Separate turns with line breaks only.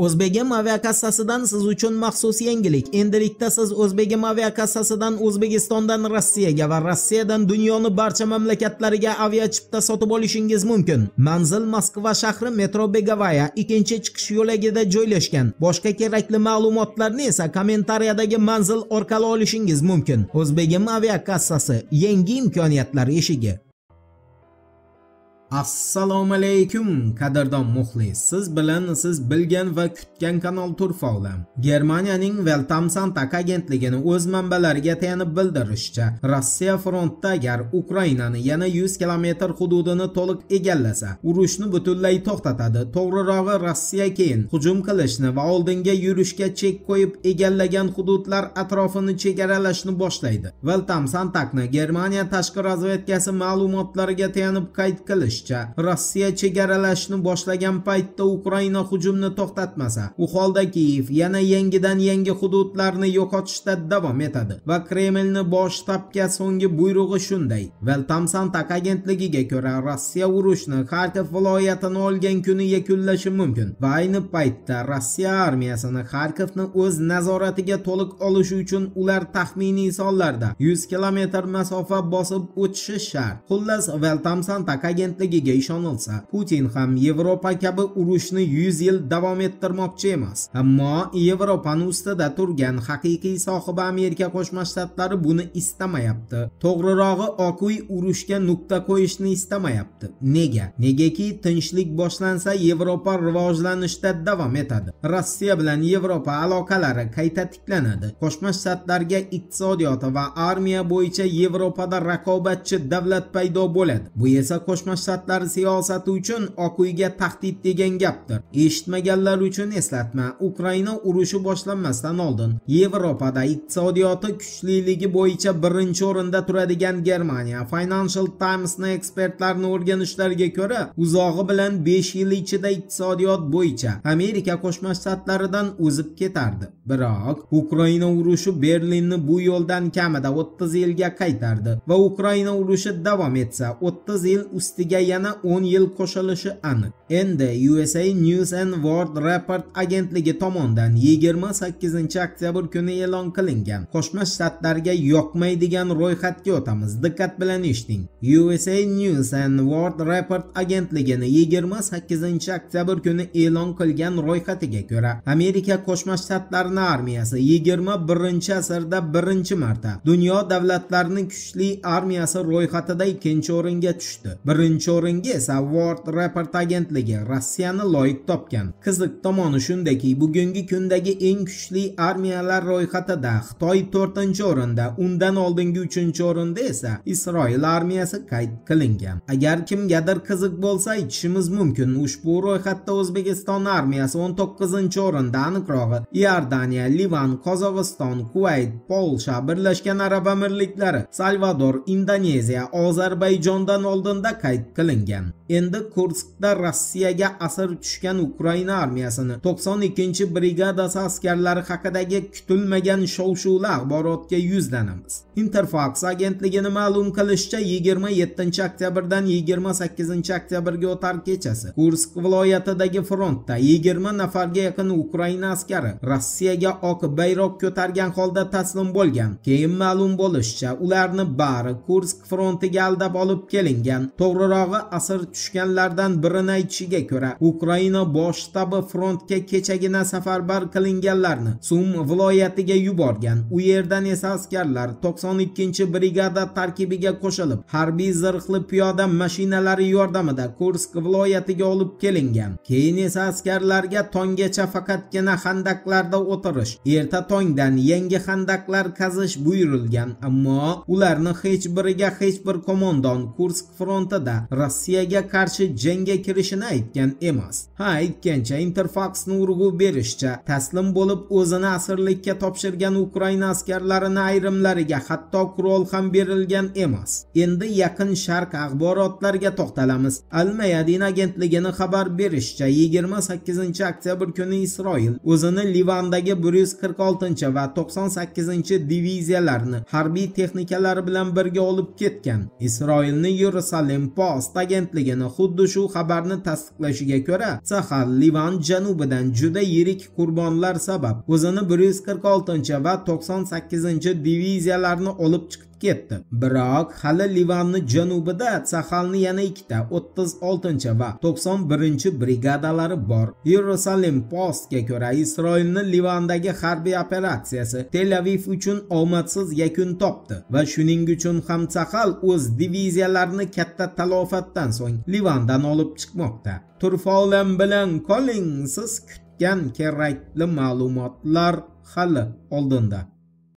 O'zbegim aviakassasidan siz uchun maxsus yangilik. Endilikda siz O'zbegim aviakassasidan O'zbekistondan Rossiyaga va Rossiyadan dunyoning barcha mamlakatlariga avia chipta sotib olishingiz mumkin. Manzil Moskva shahri metro Begovaya 2-chiqish yo'lagida joylashgan. Boshqa kerakli ma'lumotlarni esa kommentariyadagi manzil orqali olishingiz mumkin. O'zbegim aviakassasi yangi imkoniyatlar eshigi. assalomu alaykum qadrdon muxlis siz bilan siz bilgan va kutgan kanal tur faolam germaniyaning veltamsantak agentligini o'z manbalariga tayanib bildirishcha, rossiya frontda agar ukrainani yana 100 kilometr hududini to'liq egallasa urushni butunlay to'xtatadi to'g'rirog'i rossiya keyin hujum qilishni va oldinga yurishga chek qo'yib egallagan hududlar atrofini chegaralashni boshlaydi veltamsantakni germaniya tashqi razvedkasi ma'lumotlariga tayanib qayd qilish aytilishicha rossiya chegaralashni boshlagan paytda ukraina hujumni to'xtatmasa u holda kiyev yana yangidan yangi hududlarni yo'qotishda davom etadi va kremlni bosh shtabga so'nggi buyrug'i shunday veltamsan tak agentligiga ko'ra rossiya urushni xarkov viloyatini olgan kuni yakunlashi mumkin va ayni paytda rossiya armiyasini xarkovni o'z nazoratiga to'liq olishi uchun ular taxminiy sonlarda 100 kilometr masofa bosib o'tishi shart xullas veltamsan tak agentligi ekanligiga ishonilsa putin ham yevropa kabi urushni 100 yil davom ettirmoqchi emas ammo yevropani ustida turgan haqiqiy sohibi amerika qo'shma shtatlari buni istamayapti to'g'rirog'i okuy urushga nuqta qo'yishni istamayapti nega negaki tinchlik boshlansa yevropa rivojlanishda davom etadi rossiya bilan yevropa aloqalari qayta tiklanadi qo'shma shtatlarga iqtisodiyoti va armiya bo'yicha yevropada raqobatchi davlat paydo bo'ladi bu esa qo'shma shtat davlatlar siyosati uchun oq uyga tahdid degan gapdir eshitmaganlar uchun eslatma ukraina urushi boshlanmasdan oldin yevropada iqtisodiyoti kuchliligi bo'yicha birinchi o'rinda turadigan germaniya financial times'ni ekspertlarni o'rganishlariga ko'ra uzog'i bilan 5 yil ichida iqtisodiyot bo'yicha amerika qo'shma shtatlaridan o'zib ketardi biroq ukraina urushi berlinni bu yo'ldan kamida 30 yilga qaytardi va ukraina urushi davom etsa 30 yil ustiga yana 10 yil qo'shilishi aniq endi usa news and world report agentligi tomonidan 28 oktyabr kuni e'lon qilingan qo'shma shtatlarga yoqmaydigan ro'yxatga o'tamiz diqqat bilan eshiting usa news and world report agentligini 28 oktyabr kuni e'lon qilgan ro'yxatiga ko'ra amerika qo'shma shtatlarini armiyasi 21 asrda birinchi marta dunyo davlatlarining kuchli armiyasi ro'yxatida ikkinchi o'ringa tushdi birinchi o'ringa esa World Report agentligi Rossiyani loyiq topgan. Qiziq tomoni shundaki, bugungi kundagi eng kuchli armiyalar ro'yxatida Xitoy 4-o'rinda, undan oldingi 3-o'rinda esa Isroil armiyasi qayd qilingan. Agar kimgadir qiziq bo'lsa, aytishimiz mumkin, ushbu ro'yxatda O'zbekiston armiyasi 19-o'rinda, aniqrog'i Iordaniya, Livan, Qozog'iston, Kuvayt, Polsha, Birlashgan Arab Amirliklari, Salvador, Indoneziya, Ozarbayjondan oldinda qayd qilingan endi kurskda rossiyaga asir tushgan ukraina armiyasini 92 brigadasi askarlari haqidagi kutilmagan shov shuvli axborotga yuzlanamiz interfax agentligini ma'lum qilishicha 27 oktyabrdan 28 oktyabrga o'tar kechasi kursk viloyatidagi frontda 20 nafarga yaqin ukraina askari rossiyaga oq bayroq ko'targan holda taslim bo'lgan keyin ma'lum bo'lishicha ularni bari kursk frontiga aldab olib kelingan To'g'riroq va asir tushganlardan birini aytishiga ko'ra ukraina bosh shtabi frontga kechagina safarbar qilinganlarni sum viloyatiga yuborgan u yerdan esa askarlar to'qson ikkinchi brigada tarkibiga qo'shilib harbiy zirhli piyoda mashinalari yordamida kursk viloyatiga olib kelingan keyin esa askarlarga tonggacha faqatgina handaklarda o'tirish erta tongdan yangi handaklar qazish buyurilgan ammo ularni hech biriga hech bir qo'mondon kursk frontida Rossiyaga qarshi jangga kirishini aytgan emas. Ha, aytgancha Interfax-ni urg'u berishcha, taslim bo'lib o'zini asirlikka topshirgan Ukraina askarlarini ayrimlariga hatto qurol ham berilgan emas. Endi Yaqin Sharq axborotlariga to'xtalamiz. Al-Mayadin agentligini xabar berishcha, 28-oktyabr kuni Isroil o'zini Livandagi 146 va 98-diviziyalarni harbiy texnikalari bilan birga olib ketgan. Isroilni Yerusalem Post post agentligini xuddi shu xabarni tasdiqlashiga ko'ra sahar livan janubidan juda yirik qurbonlar sabab o'zini 146 va 98 diviziyalarni olib chiqdi ketdi biroq hali livanni janubida sahalni yana ikkita o'ttiz oltinchi va to'qson birinchi brigadalari bor Jerusalem postga ko'ra isroilni livandagi harbiy operatsiyasi tel aviv uchun omadsiz yakun topdi va shuning uchun ham sahal o'z diviziyalarini katta talofatdan so'ng livandan olib chiqmoqda turfolam bilan qoling siz kutgan kerakli ma'lumotlar hali oldinda